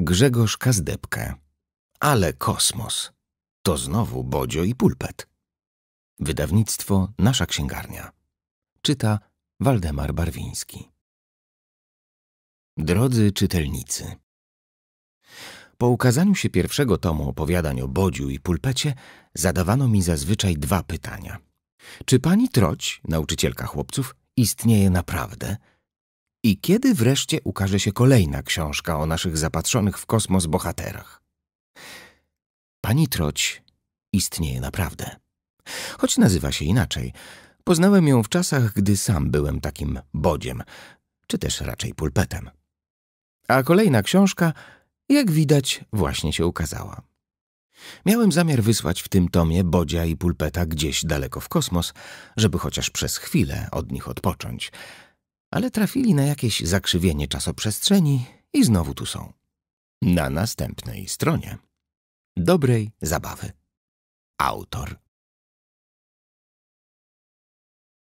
Grzegorz Kazdebkę. Ale kosmos. To znowu Bodzio i pulpet. Wydawnictwo Nasza Księgarnia. Czyta Waldemar Barwiński. Drodzy czytelnicy. Po ukazaniu się pierwszego tomu opowiadań o Bodziu i pulpecie zadawano mi zazwyczaj dwa pytania. Czy pani Troć, nauczycielka chłopców, istnieje naprawdę – i kiedy wreszcie ukaże się kolejna książka o naszych zapatrzonych w kosmos bohaterach? Pani Troć istnieje naprawdę. Choć nazywa się inaczej. Poznałem ją w czasach, gdy sam byłem takim bodziem, czy też raczej pulpetem. A kolejna książka, jak widać, właśnie się ukazała. Miałem zamiar wysłać w tym tomie Bodzia i Pulpeta gdzieś daleko w kosmos, żeby chociaż przez chwilę od nich odpocząć, ale trafili na jakieś zakrzywienie czasoprzestrzeni i znowu tu są. Na następnej stronie. Dobrej zabawy. Autor